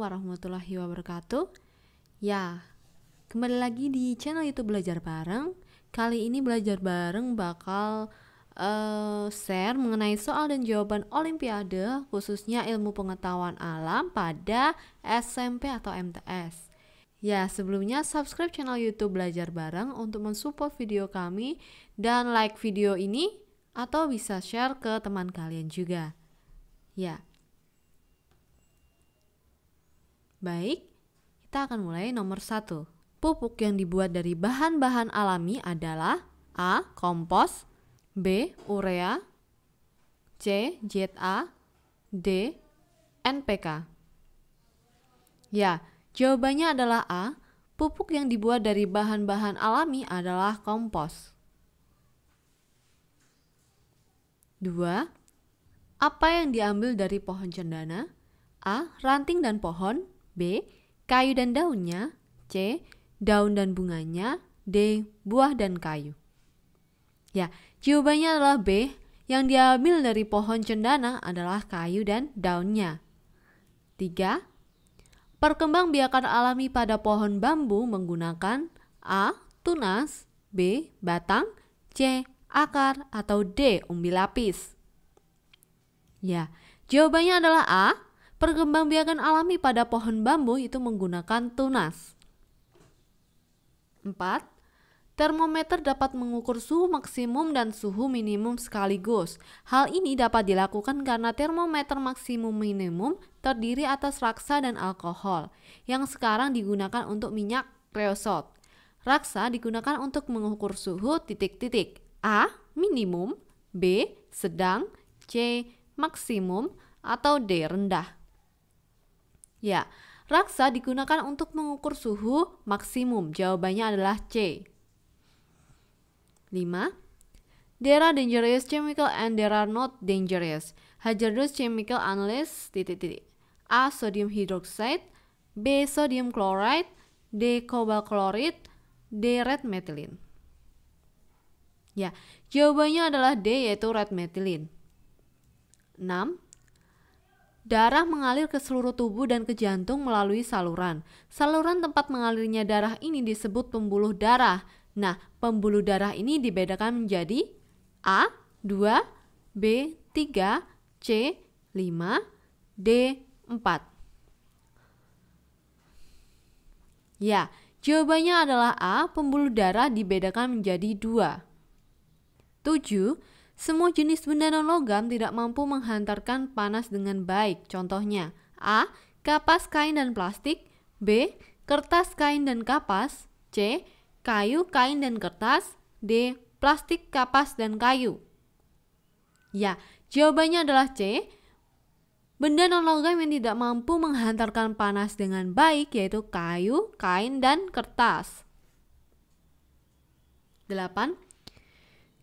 warahmatullahi wabarakatuh. Ya, kembali lagi di channel YouTube Belajar Bareng. Kali ini Belajar Bareng bakal uh, share mengenai soal dan jawaban olimpiade, khususnya ilmu pengetahuan alam pada SMP atau MTS. Ya, sebelumnya subscribe channel YouTube Belajar Bareng untuk mensupport video kami dan like video ini atau bisa share ke teman kalian juga. Ya. Baik, kita akan mulai nomor satu. Pupuk yang dibuat dari bahan-bahan alami adalah A. Kompos B. Urea C. ZA D. NPK Ya, jawabannya adalah A. Pupuk yang dibuat dari bahan-bahan alami adalah kompos. 2. Apa yang diambil dari pohon cendana? A. Ranting dan pohon B. Kayu dan daunnya C. Daun dan bunganya D. Buah dan kayu Ya, jawabannya adalah B. Yang diambil dari pohon cendana adalah kayu dan daunnya. 3. Perkembangbiakan alami pada pohon bambu menggunakan A. Tunas B. Batang C. Akar atau D. Umbi lapis Ya, jawabannya adalah A. Perkembangbiakan alami pada pohon bambu itu menggunakan tunas. 4. Termometer dapat mengukur suhu maksimum dan suhu minimum sekaligus. Hal ini dapat dilakukan karena termometer maksimum minimum terdiri atas raksa dan alkohol, yang sekarang digunakan untuk minyak kreosot. Raksa digunakan untuk mengukur suhu titik-titik. A. Minimum B. Sedang C. Maksimum atau D. Rendah Ya, raksa digunakan untuk mengukur suhu maksimum. Jawabannya adalah C. 5. There are dangerous chemical and there are not dangerous. Hazardous chemical analysis titik titik. A. Sodium hydroxide B. Sodium chloride D. Cobalt chloride D. Red methylene Ya, jawabannya adalah D yaitu red methylene. 6. Darah mengalir ke seluruh tubuh dan ke jantung melalui saluran. Saluran tempat mengalirnya darah ini disebut pembuluh darah. Nah, pembuluh darah ini dibedakan menjadi A 2, B 3, C 5, D 4. Ya, jawabannya adalah A. Pembuluh darah dibedakan menjadi 2. 7. Semua jenis benda non logam tidak mampu menghantarkan panas dengan baik. Contohnya, A. Kapas, kain, dan plastik. B. Kertas, kain, dan kapas. C. Kayu, kain, dan kertas. D. Plastik, kapas, dan kayu. Ya, jawabannya adalah C. Benda non logam yang tidak mampu menghantarkan panas dengan baik yaitu kayu, kain, dan kertas. 8.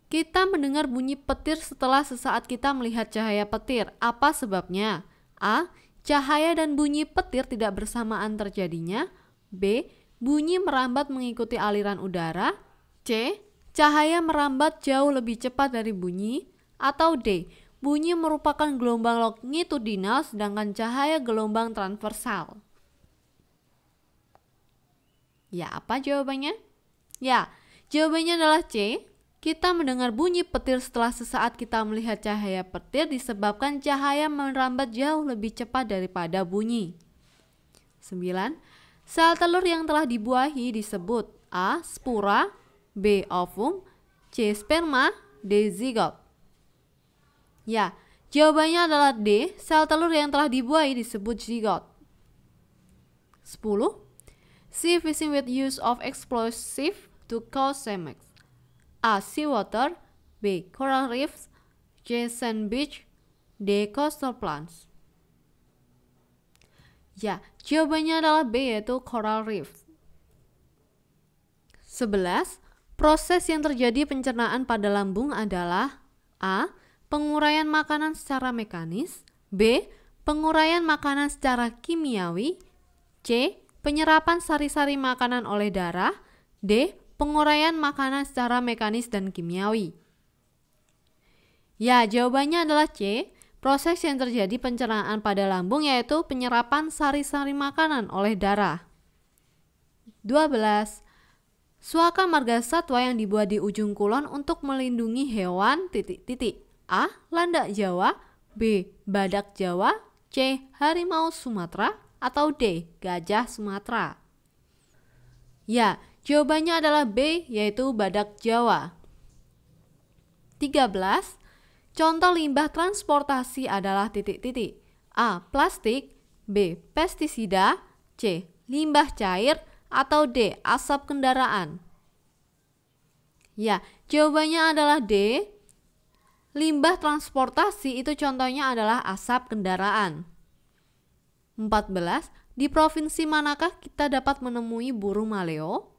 Kita mendengar bunyi petir setelah sesaat kita melihat cahaya petir. Apa sebabnya? A. Cahaya dan bunyi petir tidak bersamaan terjadinya. B. Bunyi merambat mengikuti aliran udara. C. Cahaya merambat jauh lebih cepat dari bunyi. Atau D. Bunyi merupakan gelombang longitudinal sedangkan cahaya gelombang transversal. Ya, apa jawabannya? Ya, jawabannya adalah C. Kita mendengar bunyi petir setelah sesaat kita melihat cahaya petir disebabkan cahaya merambat jauh lebih cepat daripada bunyi. 9. Sel telur yang telah dibuahi disebut A. Spura B. Ovum C. Sperma D. Zigot Ya, jawabannya adalah D. Sel telur yang telah dibuahi disebut zigot. 10. See fishing with use of explosive to cause semex. A. Seawater B. Coral reefs C. Sand beach D. Coastal plants Ya, jawabannya adalah B yaitu coral reefs. 11. Proses yang terjadi pencernaan pada lambung adalah A. Penguraian makanan secara mekanis B. Penguraian makanan secara kimiawi C. Penyerapan sari-sari makanan oleh darah D penguraian makanan secara mekanis dan kimiawi? Ya, jawabannya adalah C. Proses yang terjadi pencernaan pada lambung yaitu penyerapan sari-sari makanan oleh darah. 12. Suaka marga satwa yang dibuat di ujung kulon untuk melindungi hewan titik-titik. A. Landak Jawa B. Badak Jawa C. Harimau Sumatera atau D. Gajah Sumatera Ya, Jawabannya adalah B, yaitu badak Jawa. 13. Contoh limbah transportasi adalah titik-titik. A. Plastik B. Pestisida C. Limbah cair atau D. Asap kendaraan Ya, jawabannya adalah D. Limbah transportasi itu contohnya adalah asap kendaraan. 14. Di provinsi manakah kita dapat menemui burung maleo?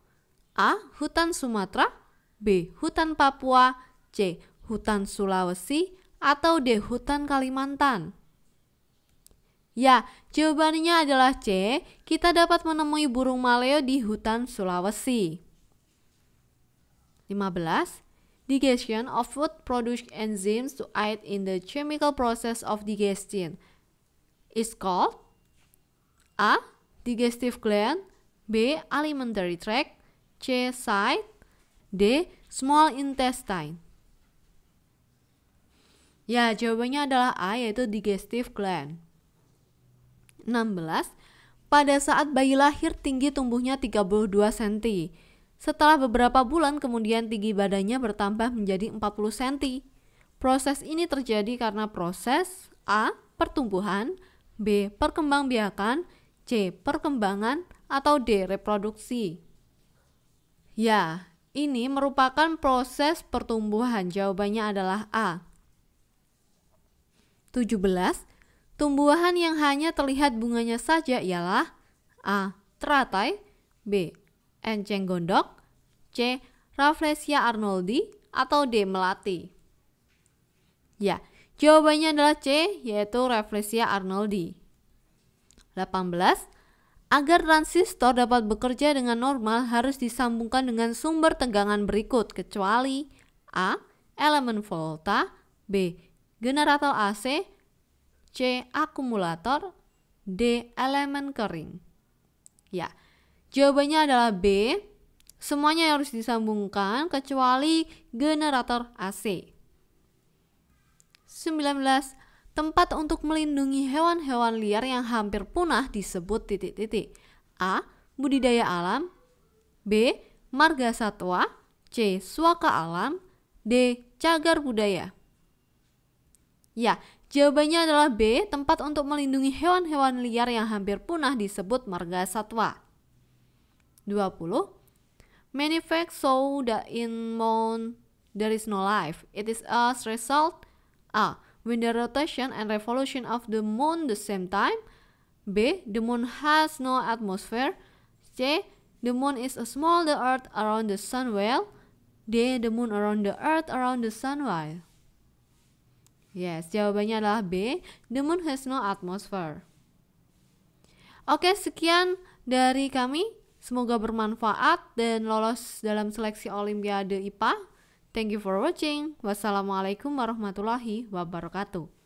A. Hutan Sumatera B. Hutan Papua C. Hutan Sulawesi atau D. Hutan Kalimantan Ya, jawabannya adalah C. Kita dapat menemui burung maleo di hutan Sulawesi. 15. Digestion of food produce enzymes to aid in the chemical process of digestion is called A. Digestive gland B. Alimentary tract C. Side D. Small intestine Ya, jawabannya adalah A yaitu digestive gland. 16. Pada saat bayi lahir tinggi tumbuhnya 32 cm. Setelah beberapa bulan kemudian tinggi badannya bertambah menjadi 40 cm. Proses ini terjadi karena proses A. pertumbuhan, B. perkembangbiakan, C. perkembangan atau D. reproduksi. Ya, ini merupakan proses pertumbuhan. Jawabannya adalah A. 17. Tumbuhan yang hanya terlihat bunganya saja ialah A. Teratai B. Enceng gondok C. Rafflesia arnoldi atau D. Melati Ya, jawabannya adalah C, yaitu Rafflesia arnoldi. 18. Agar transistor dapat bekerja dengan normal harus disambungkan dengan sumber tegangan berikut kecuali A. Elemen volta B. Generator AC C. Akumulator D. Elemen kering Ya, jawabannya adalah B. Semuanya harus disambungkan kecuali generator AC. 19 Tempat untuk melindungi hewan-hewan liar yang hampir punah disebut titik-titik. A. Budidaya alam B. Marga satwa C. Suaka alam D. Cagar budaya Ya, jawabannya adalah B. Tempat untuk melindungi hewan-hewan liar yang hampir punah disebut marga satwa. 20. Many facts show that in moon there is no life. It is a result A when the rotation and revolution of the moon the same time. B. The moon has no atmosphere. C. The moon is a small the earth around the sun Well. D. The moon around the earth around the sun Well. Yes, jawabannya adalah B. The moon has no atmosphere. Oke, sekian dari kami. Semoga bermanfaat dan lolos dalam seleksi Olimpiade IPA Thank you for watching. Wassalamualaikum warahmatullahi wabarakatuh.